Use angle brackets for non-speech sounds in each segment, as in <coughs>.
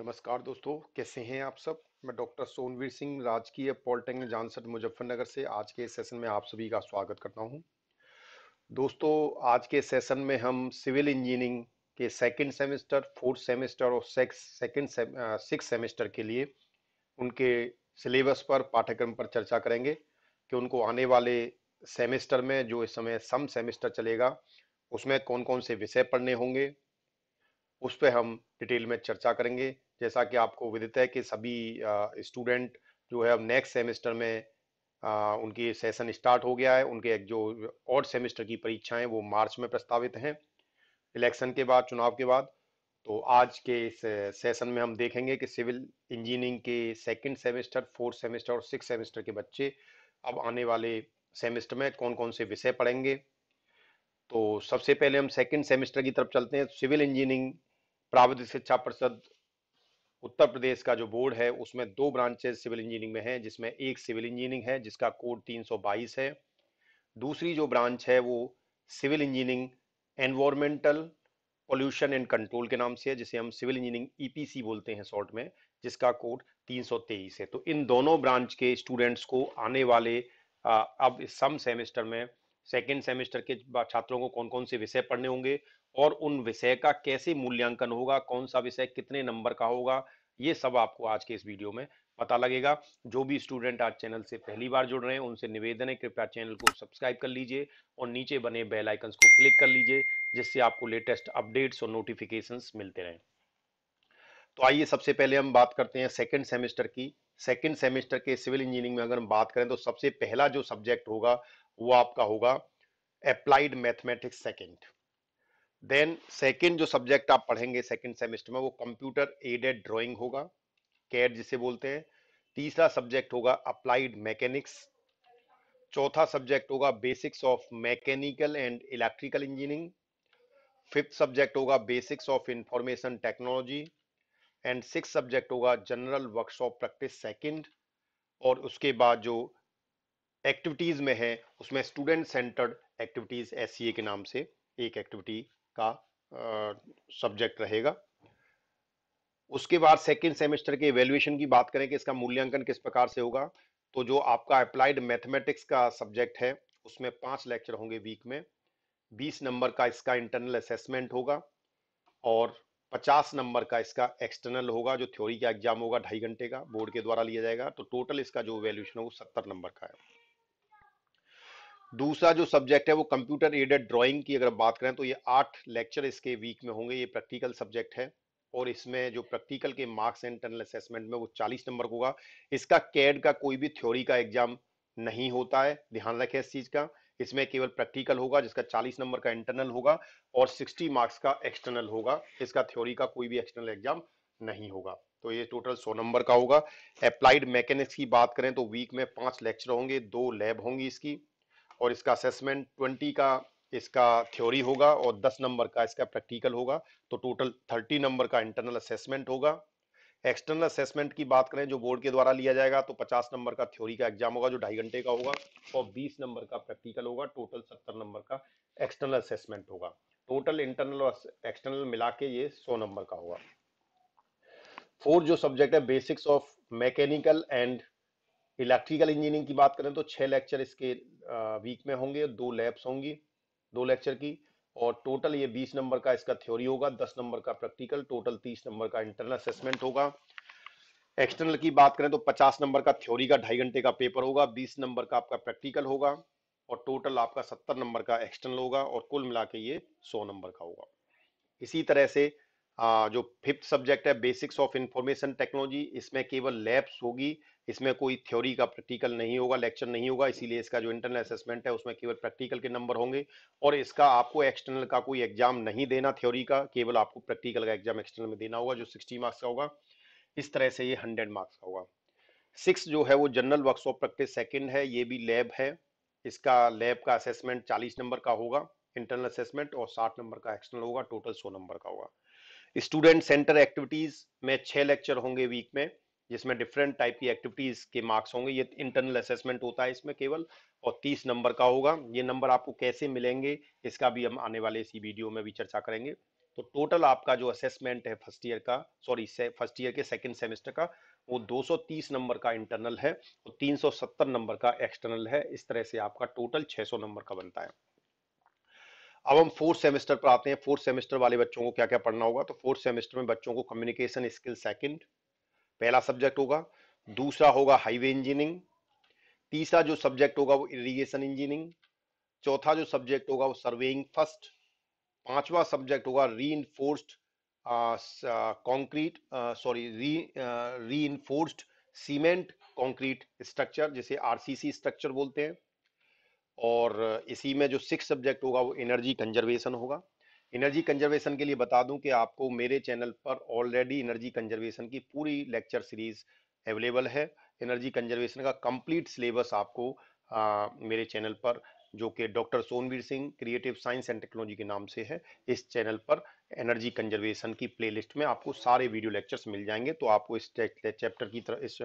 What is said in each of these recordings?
नमस्कार दोस्तों कैसे हैं आप सब मैं डॉक्टर सोनवीर सिंह राजकीय पॉलिटेक्निक जानसठ मुजफ्फरनगर से आज के सेशन में आप सभी का स्वागत करता हूं दोस्तों आज के सेशन में हम सिविल इंजीनियरिंग के सेकंड सेमेस्टर फोर्थ सेमेस्टर और सेक्स सेकंड सिक्स सेमेस्टर के लिए उनके सिलेबस पर पाठ्यक्रम पर चर्चा करेंगे कि उनको आने वाले सेमेस्टर में जो इस समय सम सेमेस्टर चलेगा उसमें कौन कौन से विषय पढ़ने होंगे उस पर हम डिटेल में चर्चा करेंगे जैसा कि आपको विदित है कि सभी स्टूडेंट जो है अब नेक्स्ट सेमेस्टर में आ, उनकी सेशन स्टार्ट हो गया है उनके एक जो और सेमेस्टर की परीक्षाएं वो मार्च में प्रस्तावित हैं इलेक्शन के बाद चुनाव के बाद तो आज के इस सेशन में हम देखेंगे कि सिविल इंजीनियरिंग के सेकंड सेमेस्टर फोर्थ सेमेस्टर और सिक्स सेमेस्टर के बच्चे अब आने वाले सेमेस्टर में कौन कौन से विषय पढ़ेंगे तो सबसे पहले हम सेकेंड सेमेस्टर की तरफ चलते हैं सिविल इंजीनियरिंग प्राविधिक शिक्षा परिषद उत्तर प्रदेश का जो बोर्ड है उसमें दो ब्रांचेस सिविल इंजीनियरिंग में हैं जिसमें एक सिविल इंजीनियरिंग है जिसका कोड 322 है दूसरी जो ब्रांच है वो civil engineering environmental pollution and control के नाम से है जिसे हम सिविल इंजीनियरिंग ईपीसी e बोलते हैं शॉर्ट में जिसका कोड 323 है तो इन दोनों ब्रांच के स्टूडेंट्स को आने वाले आ, अब सम सेमेस्टर में सेकेंड सेमेस्टर के छात्रों को कौन कौन से विषय पढ़ने होंगे और उन विषय का कैसे मूल्यांकन होगा कौन सा विषय कितने नंबर का होगा ये सब आपको आज के इस वीडियो में पता लगेगा जो भी स्टूडेंट आज चैनल से पहली बार जुड़ रहे हैं उनसे निवेदन है कृपया चैनल को सब्सक्राइब कर लीजिए और नीचे बने बेल आइकन को क्लिक कर लीजिए जिससे आपको लेटेस्ट अपडेट्स और नोटिफिकेशन मिलते रहें तो आइए सबसे पहले हम बात करते हैं सेकेंड सेमेस्टर की सेकेंड सेमेस्टर के सिविल इंजीनियरिंग में अगर हम बात करें तो सबसे पहला जो सब्जेक्ट होगा वो आपका होगा applied mathematics second then second जो सब्जेक्ट आप पढ़ेंगे सेकेंड सेमेस्टर में वो कंप्यूटर एडेड ड्रॉइंग होगा कैड जिसे बोलते हैं तीसरा सब्जेक्ट होगा अप्लाइड मैकेनिक्स चौथा सब्जेक्ट होगा basics of mechanical and electrical engineering fifth subject होगा basics of information technology and six subject होगा जनरल वर्कशॉप प्रैक्टिस सेकंड और उसके बाद जो एक्टिविटीज़ में है उसमें स्टूडेंट सेंटर्ड एक्टिविटीज़ एस के नाम से एक एक्टिविटी का सब्जेक्ट रहेगा उसके बाद सेकेंड सेमेस्टर के इवेल्युएशन की बात करें कि इसका मूल्यांकन किस प्रकार से होगा तो जो आपका अप्लाइड मैथमेटिक्स का सब्जेक्ट है उसमें पांच लेक्चर होंगे वीक में बीस नंबर का इसका इंटरनल असेसमेंट होगा और पचास नंबर का इसका एक्सटर्नल होगा जो थ्योरी का एग्जाम होगा ढाई घंटे का बोर्ड के द्वारा लिया जाएगा तो टोटल इसका जो वैल्यूशन होगा वो सत्तर नंबर का है दूसरा जो सब्जेक्ट है वो कंप्यूटर एडेड ड्राइंग की अगर बात करें तो ये आठ लेक्चर इसके वीक में होंगे ये प्रैक्टिकल सब्जेक्ट है और इसमें जो प्रैक्टिकल के मार्क्स इंटरनल असेसमेंट में वो 40 नंबर होगा इसका कैड का कोई भी थ्योरी का एग्जाम नहीं होता है ध्यान रखें इस चीज़ का इसमें केवल प्रैक्टिकल होगा जिसका 40 नंबर का इंटरनल होगा और 60 मार्क्स का एक्सटर्नल होगा इसका थ्योरी का कोई भी एक्सटर्नल एग्जाम नहीं होगा तो ये टोटल सौ नंबर का होगा अप्लाइड मैकेनिक्स की बात करें तो वीक में पांच लेक्चर होंगे दो लैब होंगी इसकी और इसका असेसमेंट ट्वेंटी का इसका थ्योरी होगा और दस नंबर का इसका प्रैक्टिकल होगा तो टोटल थर्टी नंबर का इंटरनल असेसमेंट होगा एक्सटर्नल असेसमेंट की बात करें जो बोर्ड के द्वारा लिया जाएगा तो पचास नंबर का थ्योरी का एग्जाम होगा जो ढाई घंटे का होगा और बीस नंबर का प्रैक्टिकल होगा टोटल सत्तर नंबर का एक्सटर्नल असेसमेंट होगा टोटल इंटरनल और एक्सटर्नल मिला के ये सौ नंबर का होगा फोर जो सब्जेक्ट है basics of mechanical and electrical engineering की बात करें तो छह लेक्चर इसके वीक में होंगे दो लैब्स होंगी दो लेक्चर की और टोटल ये 20 नंबर का इसका थ्योरी होगा 10 नंबर का प्रैक्टिकल टोटल 30 नंबर का इंटरनल असेसमेंट होगा एक्सटर्नल की बात करें तो 50 नंबर का थ्योरी का ढाई घंटे का पेपर होगा 20 नंबर का आपका प्रैक्टिकल होगा और टोटल आपका 70 नंबर का एक्सटर्नल होगा और कुल मिला ये 100 नंबर का होगा इसी तरह से जो फिफ्थ सब्जेक्ट है बेसिक्स ऑफ इंफॉर्मेशन टेक्नोलॉजी इसमें केवल लैब्स होगी इसमें कोई थ्योरी का प्रैक्टिकल नहीं होगा लेक्चर नहीं होगा इसीलिए इसका जो इंटरनल असेसमेंट है उसमें केवल प्रैक्टिकल के नंबर होंगे और इसका आपको एक्सटर्नल का कोई एग्जाम नहीं देना थ्योरी का केवल आपको प्रैक्टिकल का एग्जाम एक्सटर्नल में देना होगा जो सिक्सटी मार्क्स का होगा इस तरह से ये हंड्रेड मार्क्स का होगा सिक्स जो है वो जनरल वर्कशॉप प्रैक्टिस सेकेंड है ये भी लैब है इसका लैब का असेसमेंट चालीस नंबर का होगा इंटरनल असेसमेंट और साठ नंबर का एक्सटर्नल होगा टोटल सौ नंबर का होगा स्टूडेंट सेंटर एक्टिविटीज में छह लेक्चर होंगे वीक में जिसमें डिफरेंट टाइप की एक्टिविटीज के मार्क्स होंगे ये इंटरनल असेसमेंट होता है इसमें केवल और 30 नंबर का होगा ये नंबर आपको कैसे मिलेंगे इसका भी हम आने वाले इसी वीडियो में भी चर्चा करेंगे तो टोटल आपका जो असेसमेंट है फर्स्ट ईयर का सॉरी फर्स्ट ईयर के सेकंड सेमेस्टर का वो 230 नंबर का इंटरनल है और 370 नंबर का एक्सटर्नल है इस तरह से आपका टोटल 600 नंबर का बनता है अब हम फोर्थ सेमेस्टर पर आते हैं फोर्थ सेमेस्टर वाले बच्चों को क्या क्या पढ़ना होगा तो फोर्थ सेमेस्टर में बच्चों को कम्युनिकेशन स्किल सेकंड पहला सब्जेक्ट होगा दूसरा होगा हाईवे इंजीनियरिंग तीसरा जो सब्जेक्ट होगा वो इरिगेशन इंजीनियरिंग चौथा जो सब्जेक्ट होगा वो सर्वेइंग फर्स्ट पांचवा सब्जेक्ट होगा री enforced concrete sorry re reinforced cement concrete structure जिसे आरसीसी स्ट्रक्चर बोलते हैं और इसी में जो सिक्स सब्जेक्ट होगा वो एनर्जी कंजर्वेशन होगा एनर्जी कंजर्वेशन के लिए बता दूं कि आपको मेरे चैनल पर ऑलरेडी एनर्जी कंजर्वेशन की पूरी लेक्चर सीरीज अवेलेबल है एनर्जी कंजर्वेशन का कंप्लीट सिलेबस आपको आ, मेरे चैनल पर जो कि doctor Sonveer Singh creative science and technology के नाम से है इस चैनल पर एनर्जी कंजर्वेशन की प्लेलिस्ट में आपको सारे वीडियो लेक्चर्स मिल जाएंगे तो आपको इस चैप्टर की तरफ इस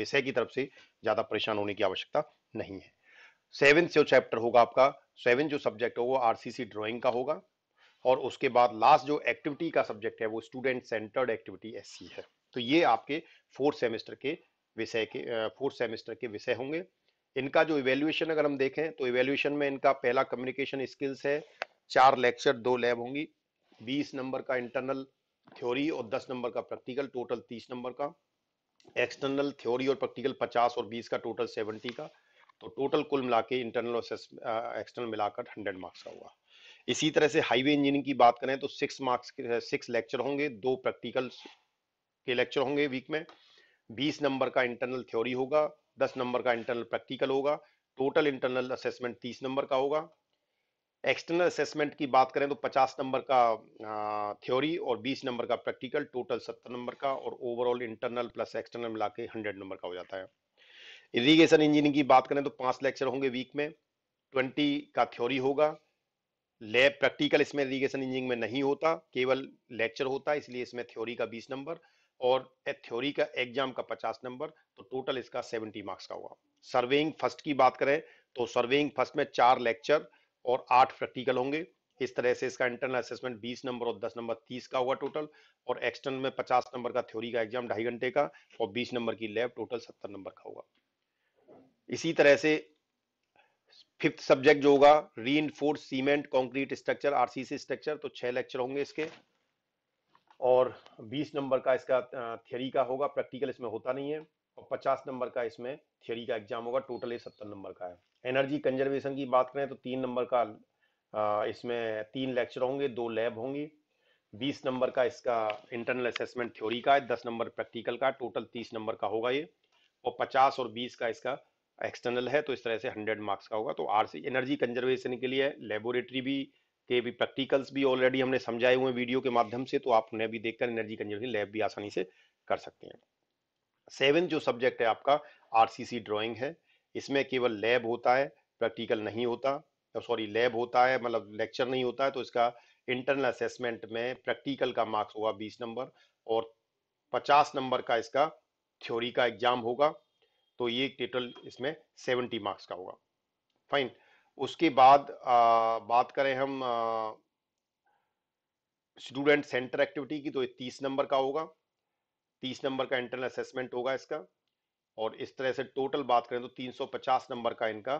विषय की तरफ से ज़्यादा परेशान होने की आवश्यकता नहीं है सेवन जो चैप्टर होगा आपका सेवन जो सब्जेक्ट होगा आरसीसी ड्राइंग का होगा और उसके बाद लास्ट जो एक्टिविटी का सब्जेक्ट है वो स्टूडेंट सेंटर्ड एक्टिविटी एस है तो ये आपके फोर्थ सेमेस्टर के विषय के फोर्थ सेमेस्टर के विषय होंगे इनका जो इवेल्युएशन अगर हम देखें तो इवेल्युएशन में इनका पहला कम्युनिकेशन स्किल्स है चार लेक्चर दो लैब होंगी बीस नंबर का इंटरनल थ्योरी और दस नंबर का प्रैक्टिकल टोटल तीस नंबर का एक्सटर्नल थ्योरी और प्रैक्टिकल पचास और बीस का टोटल सेवेंटी का तो टोटल कुल मिला के इंटरनल और एक्सटर्नल मिलाकर हंड्रेड मार्क्स का हुआ इसी तरह से हाईवे इंजीनियरिंग की बात करें तो सिक्स मार्क्स के सिक्स लेक्चर होंगे दो प्रैक्टिकल के लेक्चर होंगे वीक में बीस नंबर का इंटरनल थ्योरी होगा दस नंबर का इंटरनल प्रैक्टिकल होगा टोटल इंटरनल असेसमेंट तीस नंबर का होगा एक्सटर्नल असेसमेंट की बात करें तो पचास नंबर का थ्योरी और बीस नंबर का प्रैक्टिकल टोटल सत्तर नंबर का और ओवरऑल इंटरनल प्लस एक्सटर्नल मिला के हंड्रेड नंबर का हो जाता है इरीगेशन इंजीनियरिंग की बात करें तो पांच लेक्चर होंगे वीक में ट्वेंटी का थ्योरी होगा लैब प्रैक्टिकल इसमें इरीगेशन इंजीनियरिंग में नहीं होता केवल लेक्चर होता है इसलिए इसमें थ्योरी का बीस नंबर और थ्योरी का एग्जाम का पचास नंबर तो टोटल इसका सेवेंटी मार्क्स का होगा सर्वेइंग फर्स्ट की बात करें तो सर्वेइंग फर्स्ट में चार लेक्चर और आठ प्रैक्टिकल होंगे इस तरह से इसका इंटरनल असेसमेंट 20 नंबर और 10 नंबर 30 का हुआ टोटल और एक्सटर्नल में 50 नंबर का थ्योरी का एग्जाम ढाई घंटे का और 20 नंबर की लैब टोटल 70 नंबर का होगा इसी तरह से फिफ्थ सब्जेक्ट जो होगा re cement concrete structure RCC structure तो छह लेक्चर होंगे इसके और 20 नंबर का इसका थियरी का होगा प्रैक्टिकल इसमें होता नहीं है और 50 नंबर का इसमें थियरी का एग्जाम होगा टोटल ये 70 नंबर का है एनर्जी कंजर्वेशन की बात करें तो तीन नंबर का इसमें तीन लेक्चर होंगे दो लैब होंगी 20 नंबर का इसका इंटरनल असेसमेंट थ्योरी का है 10 नंबर प्रैक्टिकल का टोटल 30 नंबर का होगा ये और 50 और 20 का इसका एक्सटर्नल है तो इस तरह से हंड्रेड मार्क्स का होगा तो आर सी एनर्जी कंजर्वेशन के लिए लेबोरेटरी भी के भी प्रैक्टिकल्स भी ऑलरेडी हमने समझाए हुए वीडियो के माध्यम से तो आप उन्हें भी देखकर एनर्जी कंजर्वेशन लैब भी आसानी से कर सकते हैं सेवन जो सब्जेक्ट है आपका आरसीसी ड्राइंग है इसमें केवल लैब होता है प्रैक्टिकल नहीं होता सॉरी लैब होता है मतलब लेक्चर नहीं होता है तो इसका इंटरनल असेसमेंट में प्रैक्टिकल का मार्क्स होगा बीस नंबर और पचास नंबर का इसका थ्योरी का एग्जाम होगा तो ये टोटल इसमें सेवेंटी मार्क्स का होगा फाइन उसके बाद आ, बात करें हम स्टूडेंट सेंटर एक्टिविटी की तो ये तीस नंबर का होगा तीस नंबर का इंटरनल असेसमेंट होगा इसका और इस तरह से टोटल बात करें तो तीन सौ पचास नंबर का इनका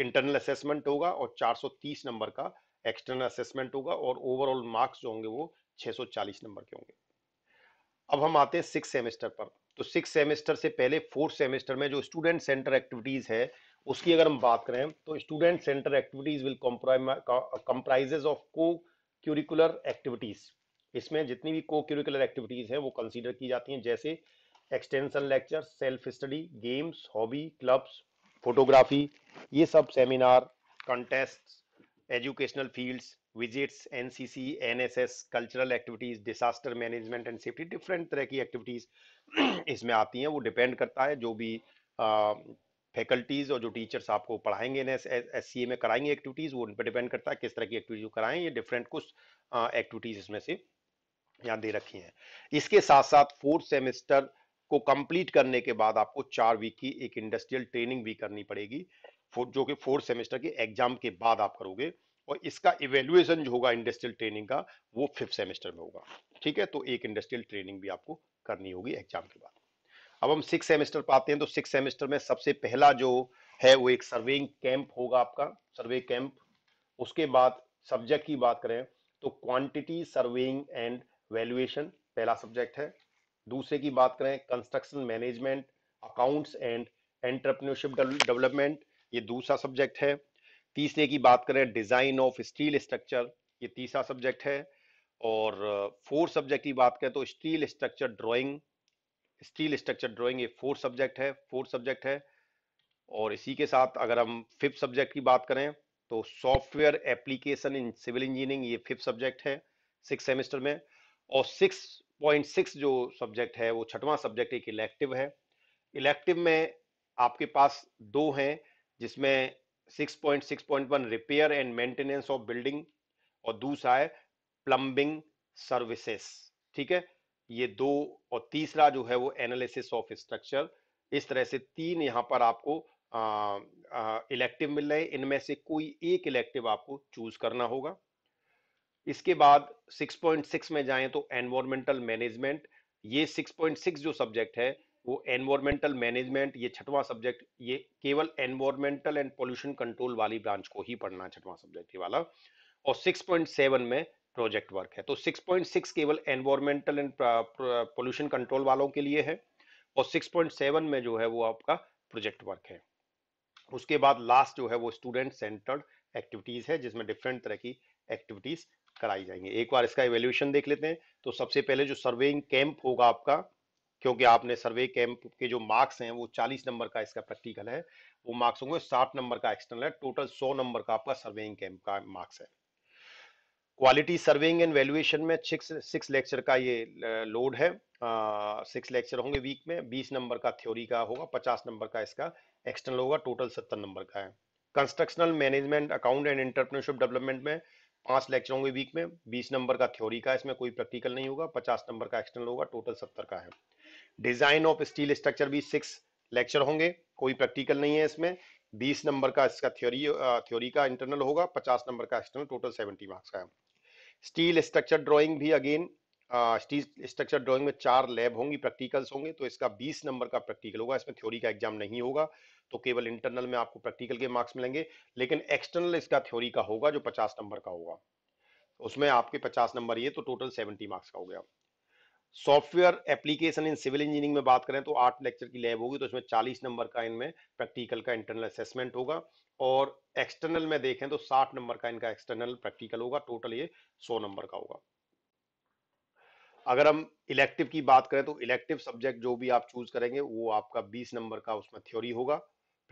इंटरनल असेसमेंट होगा और चार सौ तीस नंबर का एक्सटर्नल असेसमेंट होगा और ओवरऑल मार्क्स जो होंगे वो चालीस नंबर के होंगे अब हम आते हैं सिक्स सेमेस्टर पर तो सिक्स सेमेस्टर से पहले फोर्थ सेमेस्टर में जो स्टूडेंट सेंटर एक्टिविटीज़ है उसकी अगर हम बात करें तो student centre activities will comprises of co curricular activities इसमें जितनी भी को क्यूरिकुलर एक्टिविटीज़ हैं वो कंसीडर की जाती हैं जैसे extension lecture self study games hobby clubs photography ये सब seminar contest educational fields visits NCC S cultural activities disaster management and safety different तरह की एक्टिविटीज <clears throat> इसमें आती हैं वो डिपेंड करता है जो भी फैकल्टीज और जो टीचर्स आपको पढ़ाएंगे एस सी ए में कराएंगे एक्टिविटीज वो उन पर डिपेंड करता है किस तरह की एक्टिविटीज कराएं ये डिफरेंट कुछ एक्टिविटीज इसमें से यहाँ दे रखी हैं इसके साथ साथ फोर्थ सेमेस्टर को कंप्लीट करने के बाद आपको चार वीक की एक इंडस्ट्रियल ट्रेनिंग भी करनी पड़ेगी जो कि फोर्थ सेमेस्टर के एग्जाम के बाद आप करोगे और इसका इवेल्युएशन जो होगा इंडस्ट्रियल ट्रेनिंग का वो फिफ्थ सेमेस्टर में होगा ठीक है तो एक इंडस्ट्रियल ट्रेनिंग भी आपको करनी होगी एग्जाम के बाद अब हम सिक्स सेमेस्टर पाते हैं तो सिक्स सेमेस्टर में सबसे पहला जो है वो एक सर्वेइंग कैंप होगा आपका सर्वे कैंप उसके बाद सब्जेक्ट की बात करें तो क्वांटिटी सर्वेइंग एंड वैल्यूएशन पहला सब्जेक्ट है दूसरे की बात करें construction management accounts and entrepreneurship development ये दूसरा सब्जेक्ट है तीसरे की बात करें डिजाइन ऑफ स्टील स्ट्रक्चर ये तीसरा सब्जेक्ट है और फोर्थ सब्जेक्ट की बात करें तो steel structure drawing steel structure drawing ये फोर्थ सब्जेक्ट है फोर्थ सब्जेक्ट है और इसी के साथ अगर हम फिफ्थ सब्जेक्ट की बात करें तो software application in civil engineering ये फिफ्थ सब्जेक्ट है सिक्स सेमेस्टर में और सिक्स पॉइंट सिक्स जो सब्जेक्ट है वो छठवां सब्जेक्ट एक इलेक्टिव है इलेक्टिव में आपके पास दो हैं जिसमें 6.6.1 repair and maintenance of building और दूसरा है प्लम्बिंग सर्विसेस ठीक है ये दो और तीसरा जो है वो एनालिसिस ऑफ स्ट्रक्चर इस तरह से तीन यहाँ पर आपको इलेक्टिव मिल रहे हैं इनमें से कोई एक इलेक्टिव आपको चूज करना होगा इसके बाद 6.6 में जाएं तो एनवायरमेंटल मैनेजमेंट ये 6.6 जो सब्जेक्ट है वो एनवायरमेंटल मैनेजमेंट ये छठवां सब्जेक्ट ये केवल एनवायरमेंटल एंड पोल्यूशन कंट्रोल वाली ब्रांच को ही पढ़ना है छठवां सब्जेक्ट ये वाला और 6.7 में प्रोजेक्ट वर्क है तो 6.6 केवल एनवायरमेंटल एंड पोल्यूशन कंट्रोल वालों के लिए है और 6.7 में जो है वो आपका प्रोजेक्ट वर्क है उसके बाद लास्ट जो है वो स्टूडेंट सेंटर्ड एक्टिविटीज है जिसमें डिफरेंट तरह की एक्टिविटीज कराई जाएंगी एक बार इसका इवेल्यूशन देख लेते हैं तो सबसे पहले जो सर्वेइंग कैंप होगा आपका क्योंकि आपने सर्वे कैंप के जो मार्क्स हैं वो 40 नंबर का इसका प्रैक्टिकल है वो मार्क्स होंगे 60 नंबर का एक्सटर्नल है टोटल 100 नंबर का आपका सर्वेइंग कैंप का मार्क्स है क्वालिटी सर्वेइंग एंड वैल्यूएशन में सिक्स सिक्स लेक्चर का ये लोड है सिक्स लेक्चर होंगे वीक में बीस नंबर का थ्योरी का होगा पचास नंबर का इसका एक्सटर्नल होगा टोटल सत्तर नंबर का है constructional management account and entrepreneurship development में पांच लेक्चर होंगे वीक में बीस नंबर का थ्योरी का इसमें कोई प्रैक्टिकल नहीं होगा पचास नंबर का एक्सटर्नल होगा टोटल सत्तर का है डिजाइन ऑफ स्टील स्ट्रक्चर भी सिक्स लेक्चर होंगे कोई प्रैक्टिकल नहीं है इसमें बीस नंबर का इसका थ्योरी थ्योरी का इंटरनल होगा पचास नंबर का एक्सटर्नल टोटल सेवेंटी मार्क्स का है स्टील स्ट्रक्चर ड्राइंग भी अगेन स्टील स्ट्रक्चर ड्राइंग में चार लैब होंगी प्रैक्टिकल्स होंगे तो इसका बीस नंबर का प्रैक्टिकल होगा इसमें थ्योरी का एग्जाम नहीं होगा तो केवल इंटरनल में आपको प्रैक्टिकल के मार्क्स मिलेंगे लेकिन एक्सटर्नल इसका थ्योरी का होगा जो पचास नंबर का होगा उसमें आपके पचास नंबर ये तो टोटल सेवेंटी मार्क्स का हो गया software application in civil engineering में बात करें तो आठ लेक्चर की लैब होगी तो उसमें चालीस नंबर का इनमें प्रैक्टिकल का इंटरनल असेसमेंट होगा और एक्सटर्नल में देखें तो साठ नंबर का इनका एक्सटर्नल प्रैक्टिकल होगा टोटल ये सौ नंबर का होगा अगर हम इलेक्टिव की बात करें तो इलेक्टिव सब्जेक्ट जो भी आप चूज करेंगे वो आपका बीस नंबर का उसमें थ्योरी होगा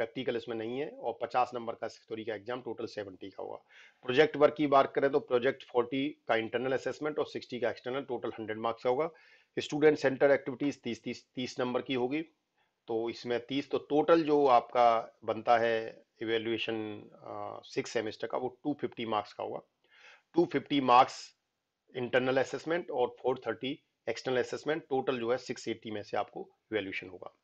प्रैक्टिकल इसमें नहीं है और 50 नंबर का थ्योरी का एग्जाम टोटल 70 का होगा प्रोजेक्ट वर्क की बात करें तो प्रोजेक्ट 40 का इंटरनल असेसमेंट और 60 का एक्सटर्नल टोटल 100 मार्क्स का होगा स्टूडेंट सेंटर एक्टिविटीज 30 30 30 नंबर की होगी तो इसमें 30 तो टोटल जो आपका बनता है इवेल्युएशन सिक्स सेमेस्टर का वो 250 मार्क्स का होगा फिफ्टी मार्क्स इंटरनल असेसमेंट और फोर एक्सटर्नल असेसमेंट टोटल जो है एट्टी में से आपको इवेल्युएशन होगा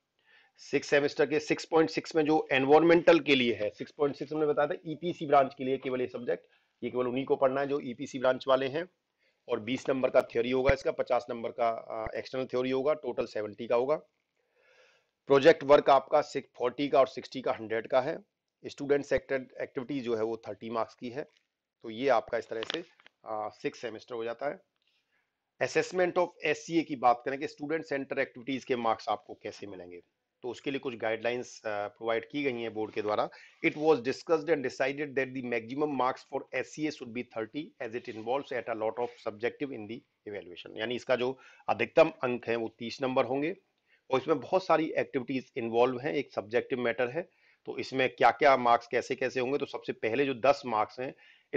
सिक्स सेमेस्टर के सिक्स पॉइंट सिक्स में जो एनवायरमेंटल के लिए है सिक्स हमने बताया था ईपीसी e ब्रांच के लिए केवल ये सब्जेक्ट ये केवल उन्हीं को पढ़ना है जो ईपीसी e ब्रांच वाले हैं और बीस नंबर का थ्योरी होगा इसका पचास नंबर का एक्सटर्नल थ्योरी होगा टोटल सेवेंटी का होगा प्रोजेक्ट वर्क आपका सिक्स फोर्टी का और सिक्सटी का हंड्रेड का है स्टूडेंट सेक्टर एक्टिविटीज जो है वो थर्टी मार्क्स की है तो ये आपका इस तरह से सिक्स सेमेस्टर हो जाता है असेसमेंट ऑफ एस की बात करें कि स्टूडेंट सेंटर एक्टिविटीज के मार्क्स आपको कैसे मिलेंगे तो उसके लिए कुछ गाइडलाइंस प्रोवाइड की गई हैं बोर्ड के द्वारा it was discussed and decided that the maximum marks for S C should be thirty as it involve at a lot of subjective in the evaluation यानी इसका जो अधिकतम अंक है वो तीस नंबर होंगे और इसमें बहुत सारी एक्टिविटीज इन्वॉल्व हैं एक सब्जेक्टिव मैटर है तो इसमें क्या क्या मार्क्स कैसे कैसे होंगे तो सबसे पहले जो दस मार्क्स हैं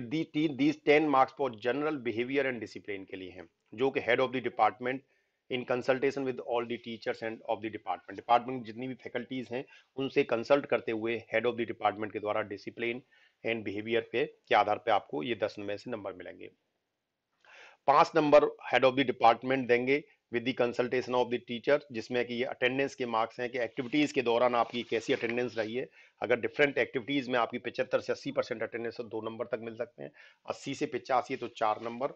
these ten marks for general behaviour and discipline के लिए हैं जो कि head of the department in consultation with all the teachers and of the department department जितनी भी फैकल्टीज हैं उनसे कंसल्ट करते हुए हेड ऑफ द डिपार्टमेंट के द्वारा डिसिप्लिन एंड बिहेवियर पे के आधार पे आपको ये दस में से नंबर मिलेंगे पांच नंबर हेड ऑफ द डिपार्टमेंट देंगे with the consultation of the teacher जिसमें कि ये अटेंडेंस के मार्क्स हैं कि एक्टिविटीज़ के दौरान आपकी कैसी अटेंडेंस रही है अगर डिफरेंट एक्टिविटीज़ में आपकी पचहत्तर से अस्सी परसेंट अटेंडेंस तो दो नंबर तक मिल सकते हैं अस्सी से है तो चार नंबर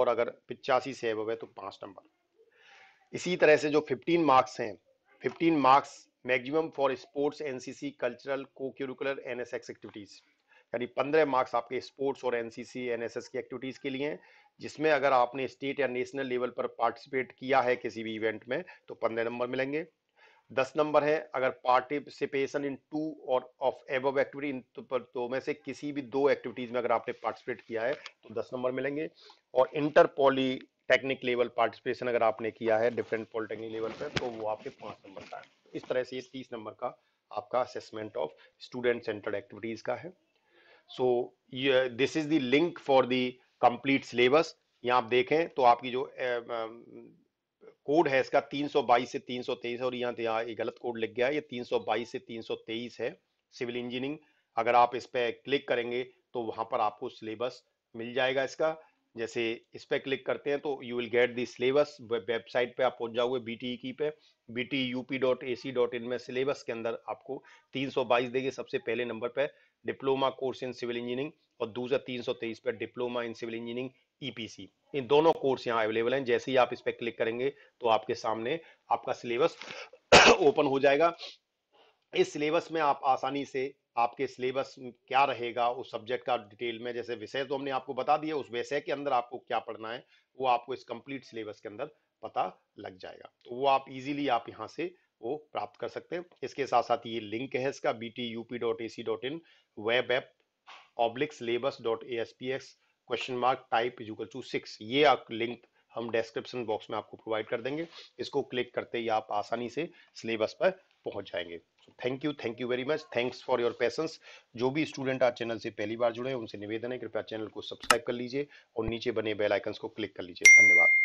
और अगर पिचासी से अब है तो पाँच नंबर इसी तरह से जो 15 मार्क्स हैं 15 marks maximum for sports NCC cultural co curricular NSS activities यानी 15 मार्क्स आपके स्पोर्ट्स और एनसीसी एनएसएस की एक्टिविटीज के लिए हैं जिसमें अगर आपने स्टेट या नेशनल लेवल पर पार्टिसिपेट किया है किसी भी इवेंट में तो पंद्रह नंबर मिलेंगे दस नंबर है अगर पार्टिसिपेशन इन टू और ऑफ एब एक्टिविटी इन पर दो में से किसी भी दो एक्टिविटीज में अगर आपने पार्टिसिपेट किया है तो दस नंबर मिलेंगे और inter polytechnic level participation अगर आपने किया है डिफरेंट पॉलिटेक्निक लेवल पर तो वो आपके पाँच नंबर का है इस तरह से ये तीस नंबर का आपका assessment of student centred activities का है सो ये this is the link for the complete syllabus यहाँ आप देखें तो आपकी जो कोड है इसका 322 से 323 और यहाँ यहाँ ये गलत कोड लिख गया है ये 322 से 323 है सिविल इंजीनियरिंग अगर आप इस पर क्लिक करेंगे तो वहाँ पर आपको सिलेबस मिल जाएगा इसका जैसे इस पर क्लिक करते हैं तो you will get the syllabus website पे आप पहुंच जाओगे बी टी e की पे B T U P dot A C dot in में सिलेबस के अंदर आपको 322 देगी सबसे पहले नंबर पे diploma course in civil engineering और दूसरा 323 पे diploma in civil engineering EPC इन दोनों कोर्स यहाँ अवेलेबल हैं जैसे ही आप इस पर क्लिक करेंगे तो आपके सामने आपका सिलेबस ओपन <coughs> हो जाएगा इस सिलेबस में आप आसानी से आपके सिलेबस क्या रहेगा उस सब्जेक्ट का डिटेल में जैसे विषय तो हमने आपको बता दिया उस विषय के अंदर आपको क्या पढ़ना है वो आपको इस कंप्लीट सिलेबस के अंदर पता लग जाएगा तो वो आप इजीली आप यहाँ से वो प्राप्त कर सकते हैं इसके साथ साथ ये लिंक है इसका B T U P dot A C dot in web app oblique syllabus dot A S P X question mark type equal two six ये लिंक हम डिस्क्रिप्शन बॉक्स में आपको प्रोवाइड कर देंगे इसको क्लिक करते ही आप आसानी से सिलेबस पर पहुंच जाएंगे thank you thank you very much thanks for your patience जो भी स्टूडेंट आज चैनल से पहली बार जुड़े हैं उनसे निवेदन है कृपया चैनल को सब्सक्राइब कर लीजिए और नीचे बने बेल आइकन्स को क्लिक कर लीजिए धन्यवाद